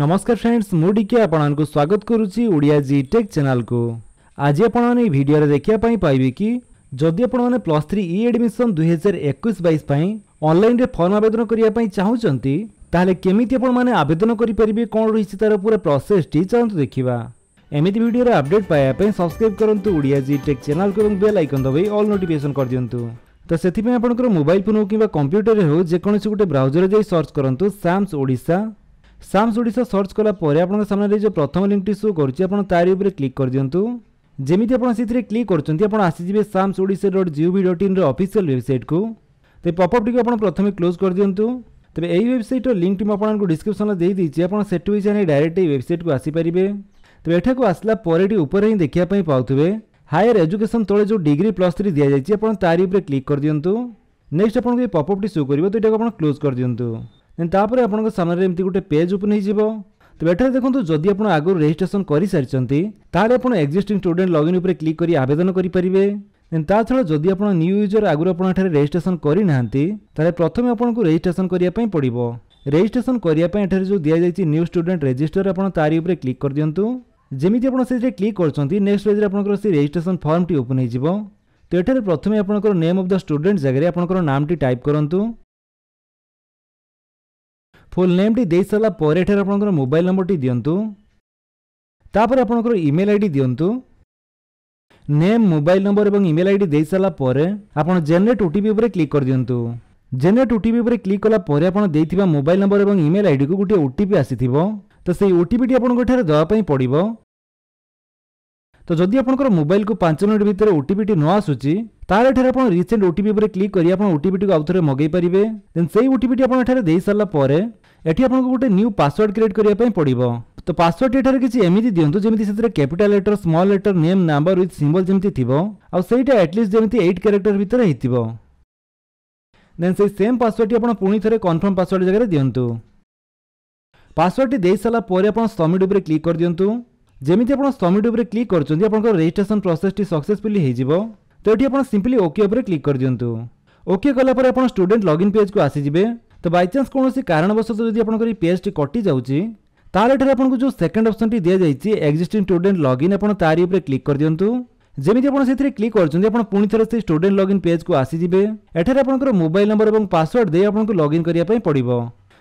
ନମସ୍କାର ଫ୍ରେଣ୍ଡସ୍ ମୁଁ ଟିକେ ଆପଣଙ୍କୁ ସ୍ୱାଗତ କରୁଛି ଓଡ଼ିଆ ଜି ଟେକ୍ ଚ୍ୟାନେଲ୍କୁ ଆଜି ଆପଣମାନେ ଏହି ଭିଡ଼ିଓରେ ଦେଖିବା ପାଇଁ ପାଇବେ କି ଯଦି ଆପଣମାନେ ପ୍ଲସ୍ ଥ୍ରୀ ଇ ଆଡ଼ମିସନ୍ ଦୁଇହଜାର ଏକୋଇଶ ବାଇଶ ପାଇଁ ଅନଲାଇନ୍ରେ ଫର୍ମ ଆବେଦନ କରିବା ପାଇଁ ଚାହୁଁଛନ୍ତି ତାହେଲେ କେମିତି ଆପଣମାନେ ଆବେଦନ କରିପାରିବେ କ'ଣ ରହିଛି ତା'ର ପୁରା ପ୍ରସେସ୍ଟି ଚାଲନ୍ତୁ ଦେଖିବା ଏମିତି ଭିଡ଼ିଓର ଅପଡେଟ୍ ପାଇବା ପାଇଁ ସବସ୍କ୍ରାଇବ୍ କରନ୍ତୁ ଓଡ଼ିଆ ଜି ଟେକ୍ ଚ୍ୟାନେଲ୍କୁ ଏବଂ ବେଲ୍ ଆଇକନ୍ ଦବାଇ ଅଲ୍ ନୋଟିଫିକେସନ୍ କରିଦିଅନ୍ତୁ ତ ସେଥିପାଇଁ ଆପଣଙ୍କର ମୋବାଇଲ୍ ଫୋନ୍ ହେଉ କିମ୍ବା କମ୍ପ୍ୟୁଟରରେ ହେଉ ଯେକୌଣସି ଗୋଟେ ବ୍ରାଉଜରରେ ଯାଇ ସର୍ଚ୍ଚ କରନ୍ତୁ SAMS Odisha SAMS Odisha search କଲା ପରେ ଆପଣଙ୍କ ସାମ୍ନାରେ ଯେଉଁ ପ୍ରଥମ ଲିଙ୍କଟି ସୋ କରୁଛି ଆପଣ ତାରି ଉପରେ କ୍ଲିକ୍ କରିଦିଅନ୍ତୁ ଯେମିତି ଆପଣ ସେଥିରେ କ୍ଲିକ୍ କରୁଛନ୍ତି ଆପଣ ଆସିଯିବେ SAMS Odisha dot GOV dot ଇନ୍ର ଅଫିସିଆଲ୍ ୱେବସାଇଟ୍କୁ ତେବେ ପପ୍ଅପ୍ଟିକୁ ଆପଣ ପ୍ରଥମେ କ୍ଲୋଜ୍ କରିଦିଅନ୍ତୁ ତେବେ ଏହି ୱେବସାଇଟ୍ର ଲିଙ୍କଟି ମୁଁ ଆପଣଙ୍କୁ ଡିସ୍କ୍ରିପସନ୍ରେ ଦେଇଦେଇଛି ଆପଣ ସେଠୁ ବି ଜାଣି ଡାଇରେକ୍ଟ ଏହି ୱେବସାଇଟ୍କୁ ଆସିପାରିବେ ତେବେ ଏଠାକୁ ଆସିଲା ପରେ ଏଠି ଉପରେ ହିଁ ଦେଖିବା ପାଇଁ ପାଉଥିବେ ହାୟର ଏଜୁକେସନ୍ ତଳେ ଯେଉଁ ଡିଗ୍ରୀ ପ୍ଲସ୍ ଥ୍ରୀ ଦିଆଯାଇଛି ଆପଣ ତାରି ଉପରେ କ୍ଲିକ୍ କରିଦିଅନ୍ତୁ ନେକ୍ସଟ ଆପଣଙ୍କୁ ଏ ପପ୍ଅପ୍ଟି ସୋ କରିବ ତ ଏଟାକୁ ଆପଣ କ୍ଲୋଜ୍ କରିଦିଅନ୍ତୁ ଦେନ୍ ତାପରେ ଆପଣଙ୍କ ସାମ୍ନାରେ ଏମିତି ଗୋଟେ ପେଜ୍ ଓପନ୍ ହେଇଯିବ ତେବେ ଏଠାରେ ଦେଖନ୍ତୁ ଯଦି ଆପଣ ଆଗରୁ ରେଜିଷ୍ଟ୍ରେସନ କରିସାରିଛନ୍ତି ତାହେଲେ ଆପଣ ଏକ୍ଜିଷ୍ଟିଂ ଷ୍ଟୁଡେଣ୍ଟ ଲଗ୍ଇନ୍ ଉପରେ କ୍ଲିକ୍ କରି ଆବେଦନ କରିପାରିବେ ଦେନ୍ ତା ଛଡ଼ା ଯଦି ଆପଣ ନ୍ୟୁ ୟୁଜର ଆଗରୁ ଆପଣ ଏଠାରେ ରେଜିଷ୍ଟ୍ରେସନ କରିନାହାନ୍ତି ତାହେଲେ ପ୍ରଥମେ ଆପଣଙ୍କୁ ରେଜିଷ୍ଟ୍ରେସନ କରିବା ପାଇଁ ପଡ଼ିବ ରେଜିଷ୍ଟ୍ରେସନ କରିବା ପାଇଁ ଏଠାରେ ଯେଉଁ ଦିଆଯାଇଛି ନ୍ୟୁ ଷ୍ଟୁଡେଣ୍ଟ ରେଜିଷ୍ଟର ଆପଣ ତାରି ଉପରେ କ୍ଲିକ୍ କରିଦିଅନ୍ତୁ ଯେମିତି ଆପଣ ସେଥିରେ କ୍ଲିକ୍ କରୁଛନ୍ତି ନେକ୍ସଟ ପେଜ୍ରେ ଆପଣଙ୍କର ସେ ରେଜିଷ୍ଟ୍ରେସନ ଫର୍ମଟି ଓପନ୍ ହେଇଯିବ ତ ଏଠାରେ ପ୍ରଥମେ ଆପଣଙ୍କର ନେମ୍ ଅଫ୍ ଦ ଷ୍ଟୁଡେଣ୍ଟ ଜାଗାରେ ଆପଣଙ୍କର ନାମଟି ଟାଇପ୍ କରନ୍ତୁ ଫୁଲ୍ ନେମ୍ଟି ଦେଇସାରିଲା ପରେ ଏଠାରେ ଆପଣଙ୍କର ମୋବାଇଲ୍ ନମ୍ବରଟି ଦିଅନ୍ତୁ ତାପରେ ଆପଣଙ୍କର ଇମେଲ୍ ଆଇ ଡ଼ି ଦିଅନ୍ତୁ ନେମ୍ ମୋବାଇଲ୍ ନମ୍ବର ଏବଂ ଇମେଲ୍ ଆଇ ଡ଼ି ଦେଇସାରିଲା ପରେ ଆପଣ ଜେନେରେଟ୍ ଓଟିପି ଉପରେ କ୍ଲିକ୍ କରିଦିଅନ୍ତୁ ଜେନେରେଟ୍ ଓଟିପି ଉପରେ କ୍ଲିକ୍ କଲା ପରେ ଆପଣ ଦେଇଥିବା ମୋବାଇଲ୍ ନମ୍ବର ଏବଂ ଇମେଲ୍ ଆଇଡ଼ିକୁ ଗୋଟିଏ ଓଟିପି ଆସିଥିବ ତ ସେଇ ଓଟିପିଟି ଆପଣଙ୍କ ଠାରେ ଦେବା ପାଇଁ ପଡ଼ିବ ତ ଯଦି ଆପଣଙ୍କର ମୋବାଇଲକୁ ପାଞ୍ଚ ମିନିଟ୍ ଭିତରେ ଓଟିପିଟି ନ ଆସୁଛି ତାହେଲେ ଏଠାରେ ଆପଣ ରିସେଣ୍ଟ ଓଟିପି ଉପରେ କ୍ଲିକ୍ କରି ଆପଣ ଓଟିପିଟିକୁ ଆଉ ଥରେ ମଗେଇ ପାରିବେ ଦେନ୍ ସେଇ ଓଟିପିଟି ଆପଣ ଏଠାରେ ସାରିଲା ପରେ এটি আপনার গোটে নিউ পাসওয়ার্ড ক্রিয়েট করা পড়ব তো পাসওয়ার্ড এখানে কিছু এমিতি দিও যেমি সেতরে capital letter small letter name number with symbol যেমি থাকবে আইটা আটলিস্ট যেমি এইট ক্যারেক্টর ভিতরে হয়েছিল দেন সেই সেম পাসওয়ার্ডটি আপনার পুঁ থে কনফর্ম পাসওয়ার্ড জায়গায় দিও পাসওয়ার্ডটি দিয়ে সারা পরে আপনার সবমিট উপরে ক্লিক করে দিও যেমি আপনার সবমিট উপরে ক্লিক করছেন আপনার রেজিষ্ট্রেসন প্রসেসটি সকসেসফুলি হয়ে যাব তো এটি আপনার সিম্পলি ওকে উপরে ক্লিক করে দিও ওকে কলাপরে আপনার স্টুডেন্ট লগইন পেজকু আসিযে তো বাইচান্স কৌশি কারণবশত যদি আপনার এই পেজটি কটি যাচ্ছে তাহলে এখানে আপনার যে সেকেন্ড অপসনটি দিয়ে যাই এক্সিস্টিং স্টুডেন্ট লগইন আপনার তারি উপরে ক্লিক করে দিও যেমি আপনার সেই ক্লিক করছেন আপনার পুঁ থে সেই স্টুডেন্ট লগইন পেজকু আসিযে এখানে আপনার মোবাইল নম্বর এবং পাসওয়ার্ড দিয়ে আপনার লগইন করা পড়ব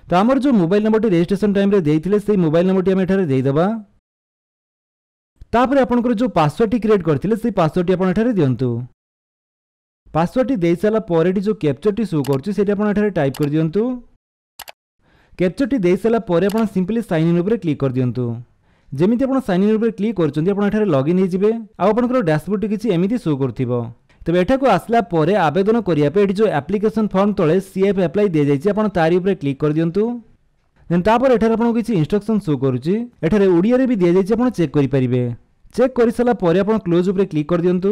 তো আমার যে মোবাইল নম্বরটি রেজিষ্ট্রেসন টাইমে দিয়ে সেই মোবাইল নম্বরটি আমি এখানে দিয়েদেবা তাপরে আপনার যে পাসওয়ার্ডটি ক্রিয়েট করে সেই পাসওয়ার্ডটি আপনার এখানে দিও ପାସୱାର୍ଡ଼ଟି ଦେଇସାରିଲା ପରେ ଏଠି ଯେଉଁ କ୍ୟାପଚର୍ଟି ସୋ କରୁଛି ସେଇଠି ଆପଣ ଏଠାରେ ଟାଇପ୍ କରିଦିଅନ୍ତୁ କ୍ୟାପଚର୍ଟି ଦେଇସାରିଲା ପରେ ଆପଣ ସିମ୍ପଲି ସାଇନ୍ ଇନ୍ ଉପରେ କ୍ଲିକ୍ କରିଦିଅନ୍ତୁ ଯେମିତି ଆପଣ ସାଇନ୍ ଇନ୍ ଉପରେ କ୍ଲିକ୍ କରୁଛନ୍ତି ଆପଣ ଏଠାରେ ଲଗ୍ଇନ୍ ହୋଇଯିବେ ଆଉ ଆପଣଙ୍କର ଡ୍ୟାସବୋର୍ଡ଼ଟି କିଛି ଏମିତି ସୋ କରୁଥିବ ତେବେ ଏଠାକୁ ଆସିଲା ପରେ ଆବେଦନ କରିବା ପାଇଁ ଏଠି ଯେଉଁ ଆପ୍ଲିକେସନ୍ ଫର୍ମ ତଳେ ସିଏଫ୍ ଆପ୍ଲାଇ ଦିଆଯାଇଛି ଆପଣ ତାରି ଉପରେ କ୍ଲିକ୍ କରିଦିଅନ୍ତୁ ଦେନ୍ ତାପରେ ଏଠାରେ ଆପଣଙ୍କୁ କିଛି ଇନ୍ଷ୍ଟ୍ରକ୍ସନ୍ ସୋ କରୁଛି ଏଠାରେ ଓଡ଼ିଆରେ ବି ଦିଆଯାଇଛି ଆପଣ ଚେକ୍ କରିପାରିବେ ଚେକ୍ କରିସାରିଲା ପରେ ଆପଣ କ୍ଲୋଜ୍ ଉପରେ କ୍ଲିକ୍ କରିଦିଅନ୍ତୁ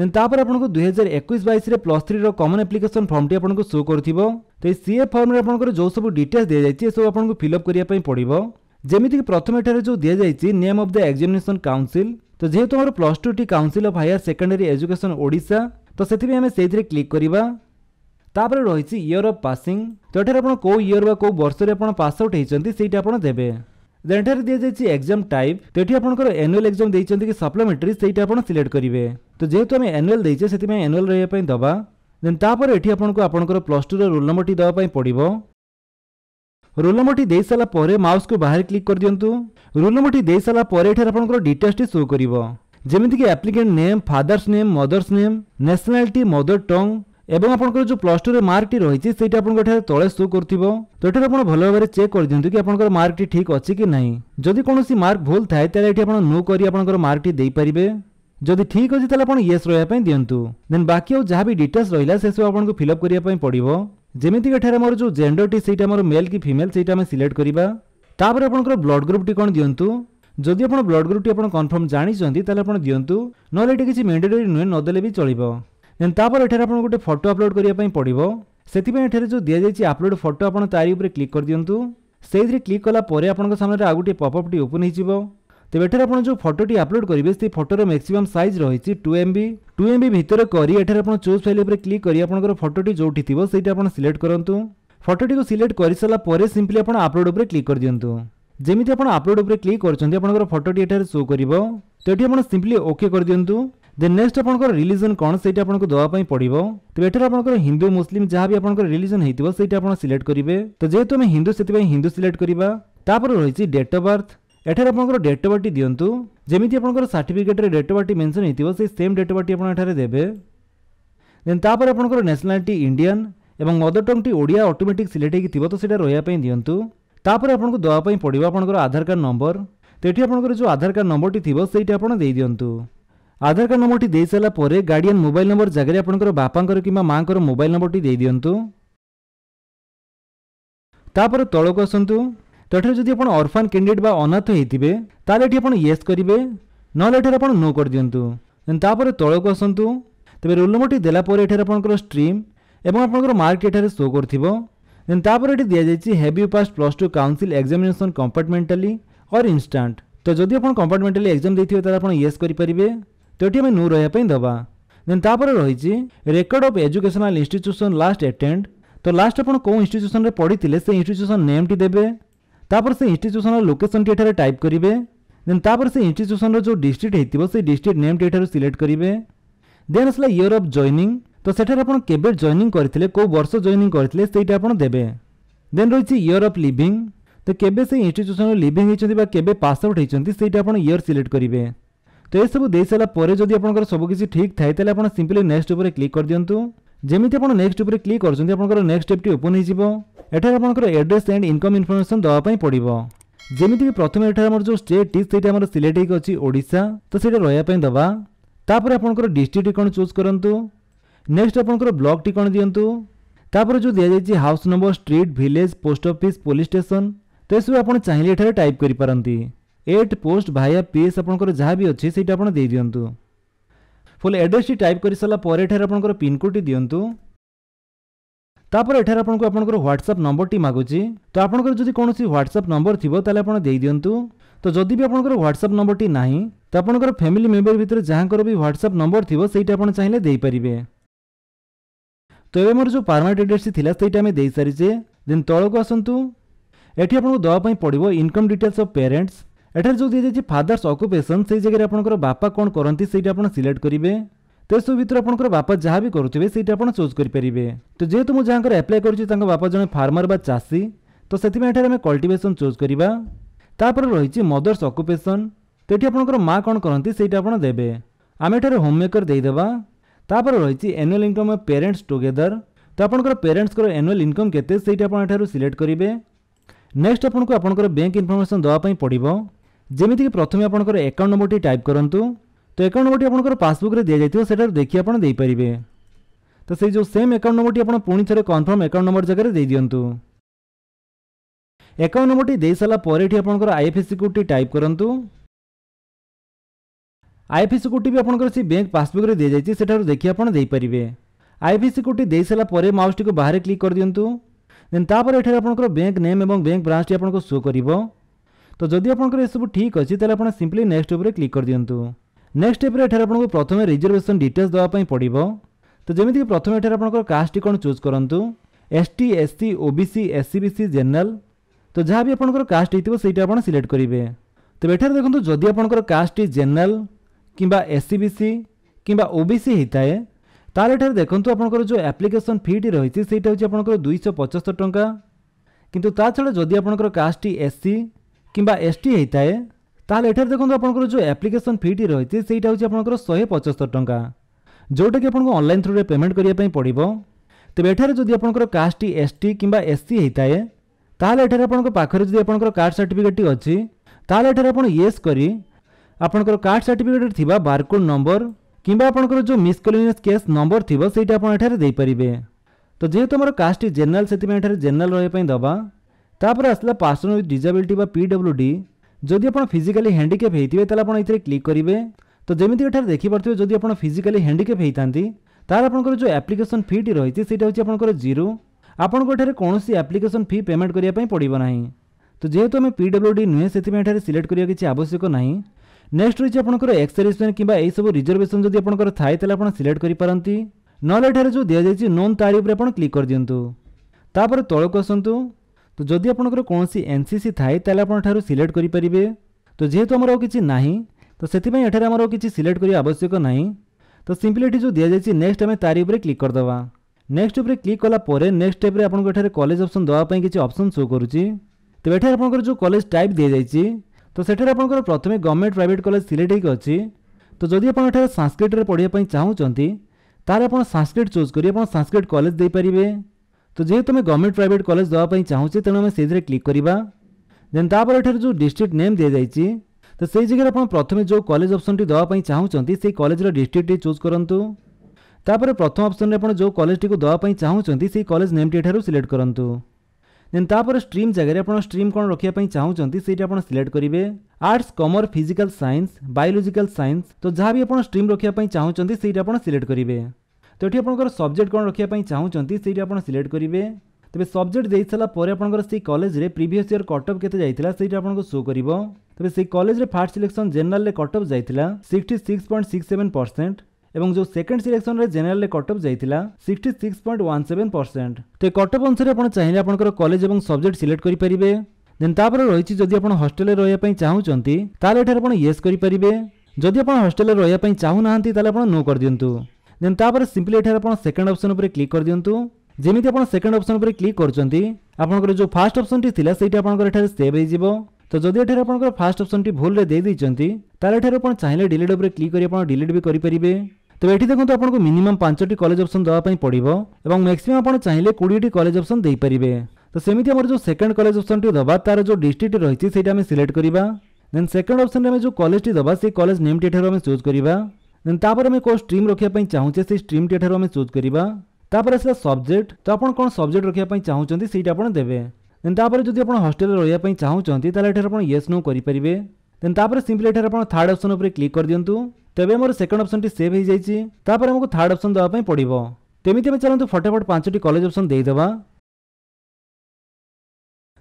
ᱱেন তাપર આપણોକୁ 2021 22 रे +3 रो कॉमन एप्लीकेशन फॉर्म टी આપણોକୁ શો કરथिबो ते सी ए फॉर्म रे આપણો коре जो सब डिटेलस देया जायति सब આપણોକୁ ફિલ અપ କରିયા પઈ પડીબો જેમિતિક પ્રથમ એટરે જો দিয়া जायति name of the examination council તો જેત તો હમ +2 ટી council of higher secondary education Odisha તો સેથી મે અમે સેઈતરે ક્લિક કરીબા તાપર રહીસી યર ઓફ પાસિંગ તો એટરે આપણો કો યર કો વર્ષરે આપણ પાસ આઉટ હેચંતિ સેઈટ આપણ દેબે ଦେନ୍ ଏଠାରେ ଦିଆଯାଇଛି ଏକ୍ଜାମ୍ ଟାଇପ୍ ତ ଏଠି ଆପଣଙ୍କର ଆନୁଆଲ୍ ଏକ୍ଜାମ୍ ଦେଇଛନ୍ତି କି ସପ୍ଲିମେଣ୍ଟାରୀ ସେଇଟା ଆପଣ ସିଲେକ୍ଟ କରିବେ ତ ଯେହେତୁ ଆମେ ଆନୁଆଲ୍ ଦେଇଛେ ସେଥିପାଇଁ ଆନୁଆଲ୍ ରହିବା ପାଇଁ ଦେବା ଦେନ୍ ତାପରେ ଏଠି ଆପଣଙ୍କୁ ଆପଣଙ୍କର ପ୍ଲସ୍ ଟୁର ରୋଲ୍ ନମ୍ବରଟି ଦେବା ପାଇଁ ପଡ଼ିବ ରୋଲ୍ ନମ୍ବରଟି ଦେଇସାରିଲା ପରେ ମାଉସ୍କୁ ବାହାରେ କ୍ଲିକ୍ କରିଦିଅନ୍ତୁ ରୋଲ୍ ନମ୍ବରଟି ଦେଇସାରିଲା ପରେ ଏଠାରେ ଆପଣଙ୍କର ଡିଟେଲ୍ସଟି ଶୋ କରିବ ଯେମିତିକି applicant name father's name mother's name nationality mother tongue এবং আপনার যে প্লস টু মার্কটি রয়েছে সেইটা আপনার তলে শো করুব তো এটার আপনার ভালো ভাবে চেক করে দিও কি আপনার মার্কটি ঠিক অছি কি না যদি কোণী মার্ক ভুল থাকে তাহলে এটি আপনার নো করে আপনার মার্কটি দিয়ে যদি ঠিক অছি তাহলে আপনার ইয়েস রহবা দিও দেন বাকি আউ যা বি ডিটেলস রহিলা সেসব আপনার ফিল আপ করা পড়ব যেমিতি এখানে আমার যে জেন্ডরটি সেইটা আমার মেল কি ফিমেল সেইটা আমি সিলেক্ট করা তাপরে আপনার ব্লড গ্রুপটি কোণ দিও যদি আপনার ব্লড গ্রুপটি আপনার কনফর্ম জাঁচান তাহলে আপনার দিও নহলে এটি কিছু ম্যান্ডেটরি নুহে নদেলে বি চলবে ଦେନ୍ ତାପରେ ଏଠାରେ ଆପଣଙ୍କୁ ଗୋଟେ ଫଟୋ ଅପଲୋଡ଼ କରିବା ପାଇଁ ପଡ଼ିବ ସେଥିପାଇଁ ଏଠାରେ ଯେଉଁ ଦିଆଯାଇଛି ଅପଲୋଡ଼ ଫଟୋ ଆପଣ ତାରି ଉପରେ କ୍ଲିକ୍ କରିଦିଅନ୍ତୁ ସେଇଥିରେ କ୍ଲିକ୍ କଲା ପରେ ଆପଣଙ୍କ ସାମ୍ନାରେ ଆଉ ଗୋଟିଏ ପପ୍ଅପ୍ଟି ଓପନ୍ ହୋଇଯିବ ତେବେ ଏଠାରେ ଆପଣ ଯେଉଁ ଫଟୋଟି ଅପଲୋଡ଼ କରିବେ ସେଇ ଫଟୋର ମ୍ୟାକ୍ସିମମ୍ ସାଇଜ୍ ରହିଛି two M B two M B ଭିତରେ କରି ଏଠାରେ ଆପଣ ଚୁଜ୍ ଫାଇଲ୍ ଉପରେ କ୍ଲିକ୍ କରି ଆପଣଙ୍କର ଫଟୋଟି ଯେଉଁଠି ଥିବ ସେଇଟା ଆପଣ ସିଲେକ୍ଟ କରନ୍ତୁ ଫଟୋଟିକୁ ସିଲେକ୍ଟ କରିସାରିଲା ପରେ ସିମ୍ପଲି ଆପଣ ଅପଲୋଡ଼ ଉପରେ କ୍ଲିକ୍ କରିଦିଅନ୍ତୁ ଯେମିତି ଆପଣ ଅପଲୋଡ଼ ଉପରେ କ୍ଲିକ୍ କରୁଛନ୍ତି ଆପଣଙ୍କର ଫଟୋଟି ଏଠାରେ ଶୋ କରିବ ତ ଏଠି ଆପଣ ସିମ୍ପଲି ଓକେ କରିଦିଅନ୍ତୁ ଦେନ୍ ନେକ୍ସଟ ଆପଣଙ୍କର ରିଲିଜନ୍ କ'ଣ ସେଇଟା ଆପଣଙ୍କୁ ଦେବା ପାଇଁ ପଡ଼ିବ ତେବେ ଏଠାରେ ଆପଣଙ୍କର ହିନ୍ଦୁ ମୁସଲିମ୍ ଯାହା ବି ଆପଣଙ୍କର ରିଲିଜନ୍ ହେଇଥିବ ସେଇଟା ଆପଣ ସିଲେକ୍ଟ କରିବେ ତ ଯେହେତୁ ଆମେ ହିନ୍ଦୁ ସେଥିପାଇଁ ହିନ୍ଦୁ ସିଲେକ୍ଟ କରିବା ତାପରେ ରହିଛି ଡେଟ୍ ଅଫ୍ ବାର୍ଥ ଏଠାରେ ଆପଣଙ୍କର ଡେଟ୍ ଅଫ୍ ବାର୍ଥଟି ଦିଅନ୍ତୁ ଯେମିତି ଆପଣଙ୍କର ସାର୍ଟିଫିକେଟ୍ରେ ଡେଟ୍ ଅଫ୍ ବାର୍ଥଟି ମେନ୍ସନ୍ ହେଇଥିବ ସେଇ ସେମ୍ ଡେଟ୍ ଅଫ୍ ବାର୍ଥଟି ଆପଣ ଏଠାରେ ଦେବେ ଦେନ୍ ତାପରେ ଆପଣଙ୍କର ନ୍ୟାସନାଲିଟି ଇଣ୍ଡିଆନ୍ ଏବଂ ମଦର ଟଙ୍ଗଟି ଓଡ଼ିଆ ଅଟୋମେଟିକ୍ ସିଲେକ୍ଟ ହେଇକି ଥିବ ତ ସେଇଟା ରହିବା ପାଇଁ ଦିଅନ୍ତୁ ତାପରେ ଆପଣଙ୍କୁ ଦେବା ପାଇଁ ପଡ଼ିବ ଆପଣଙ୍କର ଆଧାର କାର୍ଡ଼ ନମ୍ବର ତ ଏଠି ଆପଣଙ୍କର ଯେଉଁ ଆଧାର କାର୍ଡ଼ ନମ୍ବରଟି ଥିବ ସେଇଟା ଆପଣ ଦେଇଦିଅନ୍ତୁ आधार कार्ड नंबर टी दे सारा पर गार्डियन मोबाइल नंबर जगह आपंकर बापांकर कि माँर मोबाइल नंबर टी दिंतु तापर तौक आसतु तो ये जदि आप अर्फान कैंडिडेट बा अनाथ होते हैं ये आप येस करेंगे ना एठार आप नो कर दिंतु तापर तौक आसतु तेज रोल नंबर टी देलापर आपंकर स्ट्रीम एवं मार्क ये शो कर देन तापर दि जाइए have you pass plus two council examination compartmentally और इनस्टाट तो जदि आप कंपार्टमेंटाली एक्जाम देते हैं तेल येस करेंगे तो ये नू रही दवा देन तापर रही record of educational institution last एटेड तो लास्ट आप कौ में पढ़ी से इन्यूसन नेमटी देवे तापर से इन्यूसन लोकेसन टी टाइप करेंगे देन तापर से इन्यूसन जो डिस्ट्रिक्ट हो डिस्ट्रिक्ट नेम टी सिलेक्ट करेंगे देन आसा इयर अफ जइनिंग तो सेठार आप केवे करते कौ वर्ष जइनिंग करते सहीटा आप देवे देन रही इयर अफ लिविंग तो केवे से इन्यूसन लिविंग होती केवे पास आउट होती आप इयर सिलेक्ट करेंगे তো এসব দিয়ে সারা পরে যদি আপনার সবকিছু ঠিক থাকে তাহলে আপনার সিম্পলি নেক্সট উপরে ক্লিক করে দিও যেমি আপনার নেক্সট উপরে ক্লিক করছেন আপনার নেক্সট স্টেপটি ওপন হয়ে যাব এখানে আপনার এড্রেস এন্ড ইনকম ইনফরমেশন দেওয়া পড়ব যেমিতিকি প্রথমে এখানে আমার যে স্টেটটি সেইটা আমার সিলেক্ট হয়ে অছি ওড়শা তো সেটা রহবা দেওয়া তাপরে আপনার ডিস্ট্রিক্টটি কোণ চুজ করতু নেক্সট আপনার ব্লকটি কোণ দিও তাপরে যে দিয়েছে house number street village post office police station তো এসব আপনার চাইলে এখানে টাইপ করে পারতি एट पोस्ट भाया पीएस आपंकर जहाँ भी अच्छे से दिंतु फुल एड्रेस टी टाइप कर सारापर एठार आपर पिनकोड दिंतु तापर एठार आपको आपर ह्वाट्सअप नंबर टी मगुची तो आपर जब कौन ह्वाट्सअप नंबर थी तेल आप तो जदि भी आपर ह्वाट्सअप नंबर टी ना तो आपर फैमिली मेम्बर भितर जहाँ भी ह्वाट्सअप नंबर थी से चाहिए देपारे तो ये मोर जो परमानेंट एड्रेस थी दे सारीचे देन तौक आसतु ये आपको दवापी पड़ो इनकम डिटेल्स अफ पेरेन्ट्स এটার যে দিয়েছে ফাদার্স অকুপেসন সেই জায়গায় আপনার বাপা কোণ করতে সেইটা আপনার সিলেক্ট করবে তো এসব ভিতরে আপনার বাপা যা বি করুবে সেইটা আপনার চুজ করে পারে তো যেহেতু মু যাঙ্কর আপ্লাই করছি তাঙ্ক বাপা জন ফার্মর বা চাষী তো সেপাই এখানে আমি কল্টিভেসন চুজ করা তাপরে রয়েছে মদর্স অকুপেসন তো এটি আপনার মা কোণ করতে সেইটা আপনার দেবে আমি এখানে হোমমেকর দিয়েদেবা তাপরে রয়েছে annual income of parents together তো আপনার প্যারেন্টসর আনুয়াল ইনকম কেতে সেইটা আপনার এখানে সিলেক্ট করবে নেক্সট আপনার আপনার ব্যাঙ্ক ইনফরমেসন দেওয়া পড়ব ଯେମିତିକି ପ୍ରଥମେ ଆପଣଙ୍କର ଏକାଉଣ୍ଟ ନମ୍ବରଟି ଟାଇପ୍ କରନ୍ତୁ ତ ଏକାଉଣ୍ଟ ନମ୍ବରଟି ଆପଣଙ୍କର ପାସବୁକ୍ରେ ଦିଆଯାଇଥିବ ସେଟାରୁ ଦେଖି ଆପଣ ଦେଇପାରିବେ ତ ସେଇ ଯେଉଁ ସେମ୍ ଏକାଉଣ୍ଟ ନମ୍ବରଟି ଆପଣ ପୁଣି ଥରେ କନଫର୍ମ ଏକାଉଣ୍ଟ ନମ୍ବର ଜାଗାରେ ଦେଇଦିଅନ୍ତୁ ଏକାଉଣ୍ଟ ନମ୍ବରଟି ଦେଇସାରିଲା ପରେ ଏଠି ଆପଣଙ୍କର ଆଇଏଫ୍ଏସ୍ସି କୋଡ଼ଟି ଟାଇପ୍ କରନ୍ତୁ ଆଇଏଫ୍ଏସ୍ସି କୋଡ଼ଟି ବି ଆପଣଙ୍କର ସେ ବ୍ୟାଙ୍କ ପାସବୁକ୍ରେ ଦିଆଯାଇଛି ସେଠାରୁ ଦେଖି ଆପଣ ଦେଇପାରିବେ ଆଇଏଫ୍ଏସ୍ସି କୋଡ଼ଟି ଦେଇସାରିଲା ପରେ ମାଉସ୍ଟିକୁ ବାହାରେ କ୍ଲିକ୍ କରିଦିଅନ୍ତୁ ଦେନ୍ ତାପରେ ଏଠାରେ ଆପଣଙ୍କର ବ୍ୟାଙ୍କ ନେମ୍ ଏବଂ ବ୍ୟାଙ୍କ ବ୍ରାଞ୍ଚଟି ଆପଣଙ୍କୁ ଶୋ କରିବ তো যদি আপনার এসব ঠিক অছে তাহলে আপনার সিম্পলি নেক্সট উপরে ক্লিক করে দিও নেক্সট স্টেপে এখানে আপনার প্রথমে রিজর্ভেসন ডিটেলস দেওয়া পড়ব তো যেমি প্রথমে এখানে আপনার কাস্টটি কোণ চুজ করতু ST SC OBC SCBC general তো যা বি আপনার কাস্ট হয়ে সেইটা আপনার সিলেক্ট করবে তবে এখানে দেখুন যদি আপনার কাস্টটি জেনারেল কিংবা এসসিবিসি কিংবা ওবিসি হয়ে থাকে তাহলে এখানে দেখুন আপনার যে আপ্লিকেসন ফিটি রয়েছে সেইটা হচ্ছে আপনার দুইশো পঁচাত্তর টঙ্কা কিন্তু তা ছাড়া যদি আপনার কাস্টটি এসসি কিংবা এসটি হয়ে তাহলে এখানে দেখুন আপনার যে আপ্লিকেসন ফিটি রয়েছে সেইটা হচ্ছে আপনার শহে পঁচস্তর টঙ্কা যেটা কি আপনার অনলাইন থ্রুরে পেমেন্ট করা পড়ব তবে এখানে যদি আপনার কাস্টটি এসটি কিংবা এসসি হয়ে তাহলে এখানে আপনার পাখে যদি আপনার কার্ড সার্টিফিকেটটি অছি তাহলে এখানে আপনার ইয়েস করে আপনার কার্ড সার্টিফিকেট থাকা বারকোড নম্বর কিংবা আপনার যে মিসকলিনিয়স কেস নম্বর থাকবে সেইটা আপনার এখানে দিয়ে পারে তো যেহেতু আমার কাস্টটি জেনারেল সেই এখানে জেনারেল রহবা ତାପରେ ଆସିଲା ପାର୍ସନ୍ ୱିଥ୍ ଡିଜାବିଲିଟି ବା ପି ଡବ୍ଲ୍ୟୁ ଡି ଯଦି ଆପଣ ଫିଜିକାଲି ହ୍ୟାଣ୍ଡିକ୍ୟାପ୍ ହେଇଥିବେ ତାହେଲେ ଆପଣ ଏଥିରେ କ୍ଲିକ୍ କରିବେ ତ ଯେମିତି ଏଠାରେ ଦେଖିପାରୁଥିବେ ଯଦି ଆପଣ ଫିଜିକାଲି ହ୍ୟାଣ୍ଡିକ୍ୟାପ୍ ହେଇଥାନ୍ତି ତାହେଲେ ଆପଣଙ୍କର ଯେଉଁ ଆପ୍ଲିକେସନ୍ ଫି'ଟି ରହିଛି ସେଇଟା ହେଉଛି ଆପଣଙ୍କର ଜିରୋ ଆପଣଙ୍କୁ ଏଠାରେ କୌଣସି ଆପ୍ଲିକେସନ୍ ଫି ପେମେଣ୍ଟ କରିବା ପାଇଁ ପଡ଼ିବ ନାହିଁ ତ ଯେହେତୁ ଆମେ ପି ଡବ୍ଲ୍ୟୁ ଡି ନୁହେଁ ସେଥିପାଇଁ ଏଠାରେ ସିଲେକ୍ଟ କରିବା କିଛି ଆବଶ୍ୟକ ନାହିଁ ନେକ୍ସଟ ରହିଛି ଆପଣଙ୍କର ଏକ୍ସ ସର୍ଭିସମ୍ୟାନ୍ କିମ୍ବା ଏହିସବୁ ରିଜର୍ଭେସନ୍ ଯଦି ଆପଣଙ୍କର ଥାଏ ତାହେଲେ ଆପଣ ସିଲେକ୍ଟ କରିପାରନ୍ତି ନହେଲେ ଏଠାରେ ଯେଉଁ ଦିଆଯାଇଛି ନୋନ୍ ତାରି ଉପରେ ଆପଣ କ୍ଲିକ୍ କରିଦିଅନ୍ତୁ ତାପରେ ତଳକୁ ଆସନ୍ତୁ তো যদি আপনার কৌশি এনসিসি থাকে তাহলে আপনার ঠার সিলেক্ট করে পারে তো যেহেতু আমার আর কিছু না তো সেপাই এখানে আমার কিছু সিলেক্ট করা আবশ্যক না তো সিম্পলি এটি যে দিয়েছে নেক্সট আমি তারি উপরে ক্লিক করদেবা নেক্সট উপরে ক্লিক কলাপরে নেক্সট স্টেপে আপনার এখানে কলেজ অপসন দেওয়া কিছু অপসন শো করুচি তবে এখানে আপনার যে কলেজ টাইপ দিয়ে যাইছি তো সেটার আপনার প্রথমে গভর্নমেন্ট প্রাইভেট কলেজ সিলেক্ট হয়ে অছি তো যদি আপনার এখানে সংস্কৃতরে পড়া চাহুমান তাহলে আপনার সংস্কৃত চুজ করে আপনার সংস্কৃত কলেজ দিয়ে পারে তো যেহেতু আমি গভর্নমেন্ট প্রাইভেট কলেজ দেওয়া চাহুছি তেমন আমি সেইথে ক্লিক করা দেন তাপরে এখানে যে ডিস্ট্রিক্ট নেম দিয়ে যাই তো সেই জায়গায় আপনার প্রথমে যে কলেজ অপসনটি দেওয়া চাহুমান সেই কলেজর ডিস্ট্রিক্টটি চুজ করতু তাপরে প্রথম অপসনরে আপনার যে কলেজটি দেওয়া চাহুমান সেই কলেজ নেমটি এঠার সিলেক্ট করতু দেন তাপরে স্ট্রিম জায়গায় আপনার স্ট্রিম কোণ রাখা চাহুমান সেইটি আপনার সিলেক্ট করবে আর্টস কমর ফিজিকাল সাইন্স বায়োলোজিকাল সাইন্স তো যা বি আপনার স্ট্রিম রাখা চাহুমান সেইটা আপনার সিলেক্ট করবে তো এটি আপনার সবজেক্ট কোণ রাখা চাহুন সেইটি আপনার সিলেক্ট করবে তবে সবজেক্ট দিয়ে সারা পরে আপনার সেই কলেজে প্রিভিয়স ইয়ার কটঅফ কেতে যাই সেইটা আপনার শো করব তবে সেই কলেজে ফার্স্ট সিলেকশন জেনারেল কটঅফ যাই sixty six point six seven percent এবং যে সেকেন্ড সিলেকশনরে জেনারেল কটঅফ যাই sixty six point one seven percent তো এই কটঅফ অনুসারে আপনার চাইলে আপনার কলেজ এবং সবজেক্ট সিলেক্ট করে পারে দেন তাপরে রয়েছে যদি আপনার হস্টেলে রহবা চাহুন তাহলে এখানে আপনার ইয়েস করে পারে যদি আপনার হস্টেলে রহবা চাহু না তাহলে আপনার নো করে দিও ଦେନ୍ ତାପରେ ସିମ୍ପଲି ଏଠାରେ ଆପଣ ସେକେଣ୍ଡ ଅପସନ୍ ଉପରେ କ୍ଲିକ୍ କରିଦିଅନ୍ତୁ ଯେମିତି ଆପଣ ସେକେଣ୍ଡ ଅପସନ୍ ଉପରେ କ୍ଲିକ୍ କରୁଛନ୍ତି ଆପଣଙ୍କର ଯେଉଁ ଫାର୍ଷ୍ଟ ଅପସନ୍ଟି ଥିଲା ସେଇଟା ଆପଣଙ୍କର ଏଠାରେ ସେଭ୍ ହେଇଯିବ ତ ଯଦି ଏଠାରେ ଆପଣଙ୍କର ଫାର୍ଷ୍ଟ ଅପସନ୍ଟି ଭୁଲରେ ଦେଇଦେଇଛନ୍ତି ତାହେଲେ ଏଠାରେ ଆପଣ ଚାହିଁଲେ ଡିଲିଟ୍ ଉପରେ କ୍ଲିକ୍ କରି ଆପଣ ଡିଲିଟ୍ ବି କରିପାରିବେ ତେବେ ଏଠି ଦେଖନ୍ତୁ ଆପଣଙ୍କୁ ମିନିମମ୍ ପାଞ୍ଚଟି କଲେଜ ଅପସନ୍ ଦେବା ପାଇଁ ପଡ଼ିବ ଏବଂ ମ୍ୟାକ୍ସିମମ୍ ଆପଣ ଚାହିଁଲେ କୋଡ଼ିଏଟି କଲେଜ ଅପସନ୍ ଦେଇପାରିବେ ତ ସେମିତି ଆମର ଯେଉଁ ସେକେଣ୍ଡ କଲେଜ ଅପସନ୍ଟି ଦେବା ତା'ର ଯେଉଁ ଡିଷ୍ଟ୍ରିକ୍ଟ ରହିଛି ସେଇଟା ଆମେ ସିଲେକ୍ଟ କରିବା ଦେନ୍ ସେକେଣ୍ଡ ଅପସନ୍ରେ ଆମେ ଯେଉଁ କଲେଜଟି ଦେବା ସେଇ କଲେଜ ନେମ୍ଟି ଏଠାରୁ ଆମେ ଚୁଜ୍ କରିବା ତାପରେ ଆମେ କେଉଁ ଷ୍ଟ୍ରିମ୍ ରଖିବା ପାଇଁ ଚାହୁଁଛେ ସେଇ ଷ୍ଟ୍ରିମ୍ଟି ଏଠାରୁ ଆମେ ଚୁଜ୍ କରିବା ତାପରେ ଆସିଲା ସବଜେକ୍ଟ ତ ଆପଣ କ'ଣ ସବଜେକ୍ଟ ରଖିବା ପାଇଁ ଚାହୁଁଛନ୍ତି ସେଇଟା ଆପଣ ଦେବେ ଦେନ୍ ତାପରେ ଯଦି ଆପଣ ହଷ୍ଟେଲରେ ରହିବା ପାଇଁ ଚାହୁଁଛନ୍ତି ତାହେଲେ ଏଠାରେ ଆପଣ ୟେସ୍ ନୋ କରିପାରିବେ ଦେନ୍ ତାପରେ ସିମ୍ପଲି ଏଠାରେ ଆପଣ ଥାର୍ଡ଼ ଅପସନ୍ ଉପରେ କ୍ଲିକ୍ କରିଦିଅନ୍ତୁ ତେବେ ମୋର ସେକେଣ୍ଡ ଅପସନ୍ଟି ସେଭ୍ ହୋଇଯାଇଛି ତାପରେ ଆମକୁ ଥାର୍ଡ଼ ଅପସନ୍ ଦେବା ପାଇଁ ପଡ଼ିବ তেমনি আমি চলতু ফটাফট পাঁচটি কলেজ অপসন দিয়ে দেওয়া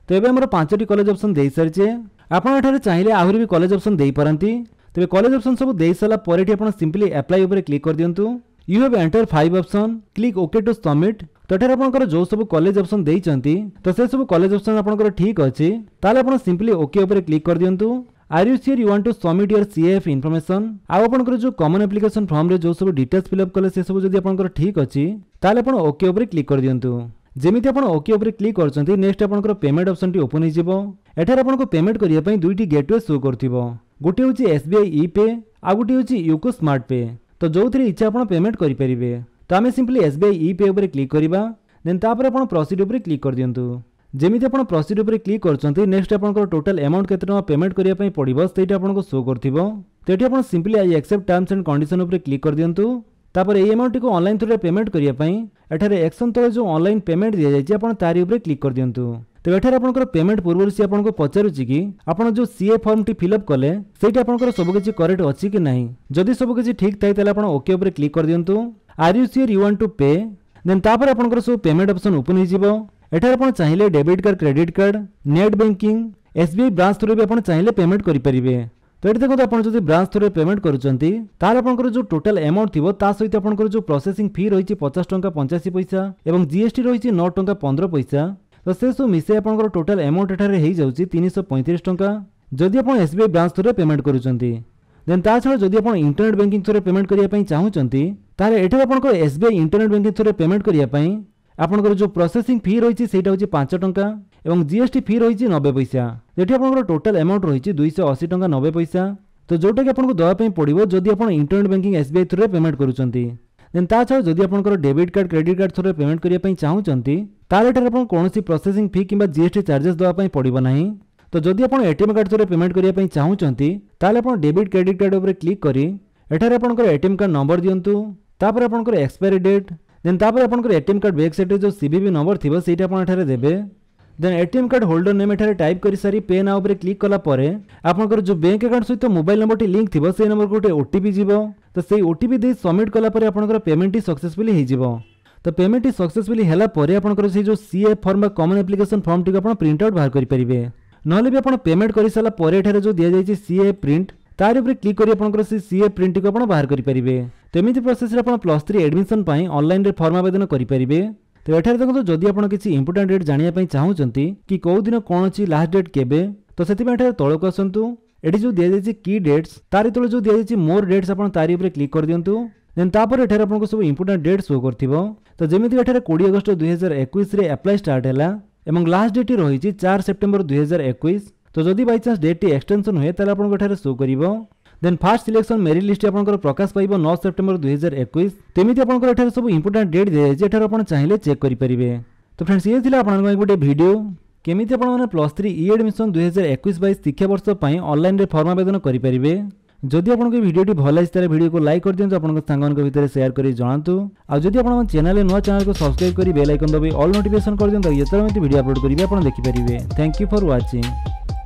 তো এবার আমার পাঁচটি কলেজ অপসন দিয়ে সারিছে আপনার এখানে চাইলে আহরি বি কলেজ অপসন দিয়ে পারতি ତେବେ କଲେଜ ଅପସନ୍ ସବୁ ଦେଇସାରିଲା ପରେ ଏଠି ଆପଣ ସିମ୍ପଲି ଆପ୍ଲାଏ ଉପରେ କ୍ଲିକ୍ କରିଦିଅନ୍ତୁ you have enter five option click okay to submit ତ ଏଠାରେ ଆପଣଙ୍କର ଯେଉଁ ସବୁ କଲେଜ ଅପସନ୍ ଦେଇଛନ୍ତି ତ ସେ ସବୁ କଲେଜ ଅପସନ୍ ଆପଣଙ୍କର ଠିକ୍ ଅଛି ତାହେଲେ ଆପଣ ସିମ୍ପଲି ଓକେ ଉପରେ କ୍ଲିକ୍ କରିଦିଅନ୍ତୁ are you sure you want to submit your CAF information ଆଉ ଆପଣଙ୍କର ଯେଉଁ କମନ୍ ଆପ୍ଲିକେସନ୍ ଫର୍ମରେ ଯେଉଁ ସବୁ ଡିଟେଲ୍ସ ଫିଲ୍ଅପ୍ କଲେ ସେସବୁ ଯଦି ଆପଣଙ୍କର ଠିକ୍ ଅଛି ତାହେଲେ ଆପଣ ଓକେ ଉପରେ କ୍ଲିକ୍ କରିଦିଅନ୍ତୁ ଯେମିତି ଆପଣ ଓକେ ଉପରେ କ୍ଲିକ୍ କରୁଛନ୍ତି ନେକ୍ସଟ ଆପଣଙ୍କର ପେମେଣ୍ଟ ଅପସନ୍ଟି ଓପନ୍ ହୋଇଯିବ ଏଠାରେ ଆପଣଙ୍କୁ ପେମେଣ୍ଟ କରିବା ପାଇଁ ଦୁଇଟି ଗେଟୱେ ସୋ କରୁଥିବ गोटे हूँ एसबीआई इ पे आ गोटे हूँ यूको स्मार्ट पे तो जो थी इच्छा आप पेमेंट करेंगे तो आम सिंपली एस बी आई इ पे उपर क्लिक करवा देन तापर आप प्रसीड उपर क्लिक कर दिंतु जमी आप प्रसीड उपर क्लिक करते नेक्स्ट आपर टोटाल एमाउंट टाइम पेमेंट करने पड़ो से आपको शो कर तो ये आप simply I accept terms and condition click कर दिंतु तापर ये अमाउंट को ऑनलाइन थ्रू पेमेंट करने एक्शन तले जो ऑनलाइन पेमेंट दि जाए तारी क्लिक कर दिंतु ତେବେ ଏଠାରେ ଆପଣଙ୍କର ପେମେଣ୍ଟ ପୂର୍ବରୁ ସେ ଆପଣଙ୍କୁ ପଚାରୁଛି କି ଆପଣ ଯେଉଁ ସିଏ ଫର୍ମଟି ଫିଲ୍ଅପ୍ କଲେ ସେଇଠି ଆପଣଙ୍କର ସବୁକିଛି କରେକ୍ଟ ଅଛି କି ନାହିଁ ଯଦି ସବୁକିଛି ଠିକ୍ ଥାଏ ତାହେଲେ ଆପଣ ଓକେ ଉପରେ କ୍ଲିକ୍ କରିଦିଅନ୍ତୁ are you sure you want to pay then ତାପରେ ଆପଣଙ୍କର ସବୁ ପେମେଣ୍ଟ ଅପସନ୍ ଓପନ୍ ହୋଇଯିବ ଏଠାରେ ଆପଣ ଚାହିଁଲେ debit card credit card net banking SBI branch ଥ୍ରୁରେ ବି ଆପଣ ଚାହିଁଲେ ପେମେଣ୍ଟ କରିପାରିବେ ତ ଏଠି ଦେଖନ୍ତୁ ଆପଣ ଯଦି ବ୍ରାଞ୍ଚ ଥ୍ରୁରେ ପେମେଣ୍ଟ କରୁଛନ୍ତି ତାହେଲେ ଆପଣଙ୍କର ଯେଉଁ ଟୋଟାଲ ଆମାଉଣ୍ଟ ଥିବ ତା ସହିତ ଆପଣଙ୍କର ଯେଉଁ ପ୍ରୋସେସିଂ ଫି ରହିଛି ପଚାଶ ଟଙ୍କା ପଞ୍ଚାଅଶୀ ପଇସା ଏବଂ ଜିଏସ୍ଟି ରହିଛି ନଅ ଟଙ୍କା ପନ୍ଦର ପଇସା ତ ସେସବୁ ମିଶାଇ ଆପଣଙ୍କର ଟୋଟାଲ୍ ଆମାଉଣ୍ଟ ଏଠାରେ ହୋଇଯାଉଛି ତିନିଶହ ପଇଁତିରିଶ ଟଙ୍କା ଯଦି ଆପଣ ଏସ୍ ବି ଆଇ ବ୍ରାଞ୍ଚ ଥ୍ରୁରେ ପେମେଣ୍ଟ କରୁଛନ୍ତି ଦେନ୍ ତା ଛଡ଼ା ଯଦି ଆପଣ ଇଣ୍ଟରନେଟ୍ ବ୍ୟାଙ୍କିଂ ଥ୍ରୁରେ ପେମେଣ୍ଟ କରିବା ପାଇଁ ଚାହୁଁଛନ୍ତି ତାହେଲେ ଏଠାରେ ଆପଣଙ୍କର S B I internet banking ଥ୍ରୁରେ ପେମେଣ୍ଟ କରିବା ପାଇଁ ଆପଣଙ୍କର ଯେଉଁ ପ୍ରୋସେସିଂ ଫି ରହିଛି ସେଇଟା ହେଉଛି ପାଞ୍ଚ ଟଙ୍କା ଏବଂ ଜିଏସ୍ଟି ଫି ରହିଛି ନବେ ପଇସା ଏଠି ଆପଣଙ୍କର ଟୋଟାଲ୍ ଆମାଉଣ୍ଟ ରହିଛି ଦୁଇଶହ ଅଶୀ ଟଙ୍କା ନବେ ପଇସା ତ ଯେଉଁଟାକି ଆପଣଙ୍କୁ ଦେବା ପାଇଁ ପଡ଼ିବ ଯଦି ଆପଣ internet banking S B I ଥ୍ରୁରେ ପେମେଣ୍ଟ କରୁଛନ୍ତି देन ताछा जदि आपर डेबिट कार्ड क्रेडिट कार्ड थोड़े पेमेंट करने चाहते तरह कौन प्रोसेसी फी कि जी एस टी चार्जेस देवा पड़ा ना तो जदि आप एटीएम कार्ड थोड़े पेमेंट करने चाहते आप डेबिट क्रेडिट कार्ड पर क्लिक करेंगे आपटीएम कार्ड नंबर दिंतु तापर आपर एक्सपायरी डेट देन आपर एटीएम कार्ड बैक्साइड जो सी नंबर थी सही देते then ATM card holder name ଏଠାରେ ଟାଇପ୍ କରିସାରି ପେ ନା ଉପରେ କ୍ଲିକ୍ କଲା ପରେ ଆପଣଙ୍କର ଯେଉଁ ବ୍ୟାଙ୍କ ଆକାଉଣ୍ଟ ସହିତ ମୋବାଇଲ ନମ୍ବରଟି ଲିଙ୍କ୍ ଥିବ ସେହି ନମ୍ବରକୁ ଗୋଟେ ଓ ଟି ପି ଯିବ ତ ସେଇ ଓ ଟି ପି ଦେଇ ସବମିଟ୍ କଲା ପରେ ଆପଣଙ୍କର ପେମେଣ୍ଟଟି ସକ୍ସେସଫୁଲି ହୋଇଯିବ ତ ପେମେଣ୍ଟଟି ସକ୍ସେସଫୁଲି ହେଲା ପରେ ଆପଣଙ୍କର ସେଇ ଯେଉଁ ସିଏ ଫର୍ମ ବା କମନ୍ ଆପ୍ଲିକେସନ୍ ଫର୍ମଟିକୁ ଆପଣ ପ୍ରିଣ୍ଟ ଆଉଟ୍ ବାହାର କରିପାରିବେ ନହେଲେ ବି ଆପଣ ପେମେଣ୍ଟ କରିସାରିଲା ପରେ ଏଠାରେ ଯେଉଁ ଦିଆଯାଇଛି ସିଏ ପ୍ରିଣ୍ଟ ତାରି ଉପରେ କ୍ଲିକ୍ କରି ଆପଣଙ୍କର ସେ ସିଏ ପ୍ରିଣ୍ଟଟିକୁ ଆପଣ ବାହାର କରିପାରିବେ ତ ଏମିତି ପ୍ରୋସେସ୍ରେ ଆପଣ ପ୍ଲସ୍ ଥ୍ରୀ ଆଡ଼ମିସନ୍ ପାଇଁ ଅନଲାଇନ୍ରେ ଫର୍ମ ଆବେଦନ କରିପାରିବେ তো এখানে দেখুন যদি আপনার কিছু ইম্পর্টাট ডেট জাঁয়া চাহুন কি কেউদিন কোণ অনেক লাস্ট ডেট কেবে তো সেই এখানে তলক আসন্তু এটি যে দিয়ে যাই কি ডেটস তারি তলে যে দিয়ে যাই মোর ডেটস আপনার তারি উপরে ক্লিক করে দিও দেন তাপরে এখানে আপনার সব ইম্পর্টাট ডেট শো করব তো যেমি এখানে কোড়ি আগস্ট দুই হাজার একুশে আপ্লাই স্টার্ট হল এবং লাস্ট ডেটটি রয়েছে চার সেপ্টেম্বর দুই হাজার একুশ তো যদি বাই চান্স ডেটটি এক্সটেনশন হুয়ে তাহলে আপনার এখানে শো করব then first selection merit list ଆପଣଙ୍କର ପ୍ରକାଶ ପାଇବ ନଅ ସେପ୍ଟେମ୍ବର ଦୁଇହଜାର ଏକୋଇଶ ତେମିତି ଆପଣଙ୍କର ଏଠାରେ ସବୁ ଇମ୍ପୋର୍ଟାଣ୍ଟ ଡେଟ୍ ଦିଆଯାଇଛି ଏଠାରେ ଆପଣ ଚାହିଁଲେ ଚେକ୍ କରିପାରିବେ ତ ଫ୍ରେଣ୍ଡସ୍ ଇଏ ଥିଲା ଆପଣଙ୍କ ପାଇଁ ଗୋଟେ ଭିଡ଼ିଓ କେମିତି ଆପଣମାନେ ପ୍ଲସ୍ ଥ୍ରୀ ଇ ଆଡ଼ମିସନ୍ ଦୁଇହଜାର ଏକୋଇଶ ବାଇଶ ଶିକ୍ଷାବର୍ଷ ପାଇଁ ଅନଲାଇନ୍ରେ ଫର୍ମ ଆବେଦନ କରିପାରିବେ ଯଦି ଆପଣଙ୍କୁ ଭିଡ଼ିଓଟି ଭଲ ଲାଗିଛି ତାହେଲେ ଭିଡ଼ିଓକୁ ଲାଇକ୍ କରିଦିଅନ୍ତୁ ଆପଣଙ୍କ ସାଙ୍ଗମାନଙ୍କ ଭିତରେ ସେୟାର କରି ଜଣାନ୍ତୁ ଆଉ ଯଦି ଆପଣଙ୍କ ଚ୍ୟାନେଲରେ ନୂଆ ଚ୍ୟାନେଲକୁ ସବସ୍କ୍ରାଇବ୍ କରି ବେଲ୍ ଆଇକନ୍ ଦବାଇ ଅଲ୍ ନୋଟିଫିକେସନ୍ କରିଦିଅନ୍ତୁ ଯେତେବେଳେ ଏମିତି ଭିଡ଼ିଓ ଅପଲୋଡ଼ କରିବି ଆପଣ ଦେଖିପାରିବେ ଥ୍ୟାଙ୍କ ୟୁ ଫର୍ ୱାଚିଂ